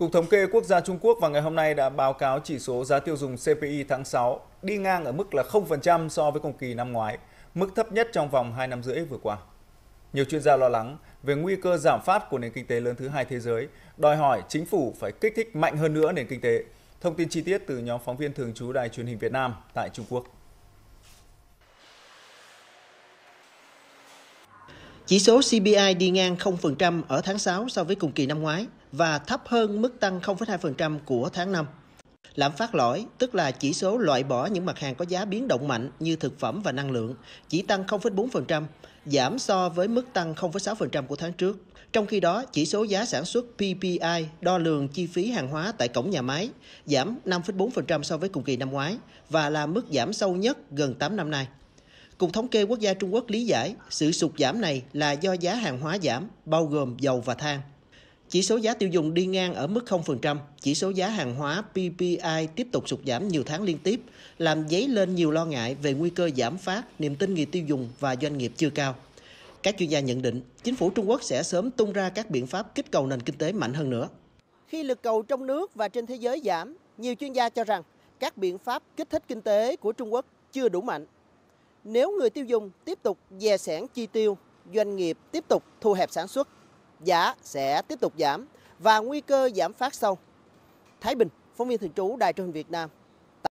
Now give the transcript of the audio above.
Cục Thống kê Quốc gia Trung Quốc vào ngày hôm nay đã báo cáo chỉ số giá tiêu dùng CPI tháng 6 đi ngang ở mức là 0% so với cùng kỳ năm ngoái, mức thấp nhất trong vòng 2 năm rưỡi vừa qua. Nhiều chuyên gia lo lắng về nguy cơ giảm phát của nền kinh tế lớn thứ hai thế giới, đòi hỏi chính phủ phải kích thích mạnh hơn nữa nền kinh tế. Thông tin chi tiết từ nhóm phóng viên thường trú Đài truyền hình Việt Nam tại Trung Quốc. Chỉ số CPI đi ngang 0% ở tháng 6 so với cùng kỳ năm ngoái, và thấp hơn mức tăng 0,2% của tháng 5. Lạm phát lõi, tức là chỉ số loại bỏ những mặt hàng có giá biến động mạnh như thực phẩm và năng lượng, chỉ tăng 0,4%, giảm so với mức tăng 0,6% của tháng trước. Trong khi đó, chỉ số giá sản xuất PPI đo lường chi phí hàng hóa tại cổng nhà máy giảm 5,4% so với cùng kỳ năm ngoái và là mức giảm sâu nhất gần 8 năm nay. Cục Thống kê Quốc gia Trung Quốc lý giải sự sụt giảm này là do giá hàng hóa giảm, bao gồm dầu và than. Chỉ số giá tiêu dùng đi ngang ở mức 0%, chỉ số giá hàng hóa PPI tiếp tục sụt giảm nhiều tháng liên tiếp, làm dấy lên nhiều lo ngại về nguy cơ giảm phát, niềm tin người tiêu dùng và doanh nghiệp chưa cao. Các chuyên gia nhận định, chính phủ Trung Quốc sẽ sớm tung ra các biện pháp kích cầu nền kinh tế mạnh hơn nữa. Khi lực cầu trong nước và trên thế giới giảm, nhiều chuyên gia cho rằng các biện pháp kích thích kinh tế của Trung Quốc chưa đủ mạnh. Nếu người tiêu dùng tiếp tục dè sẻn chi tiêu, doanh nghiệp tiếp tục thu hẹp sản xuất giá sẽ tiếp tục giảm và nguy cơ giảm phát sâu. Thái Bình, phóng viên thường trú Đài truyền hình Việt Nam